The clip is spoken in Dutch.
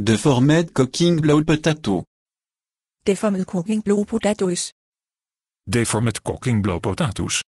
Deformed cooking blow potato. Deformed cooking blow potatoes. Deformed cooking blow potatoes.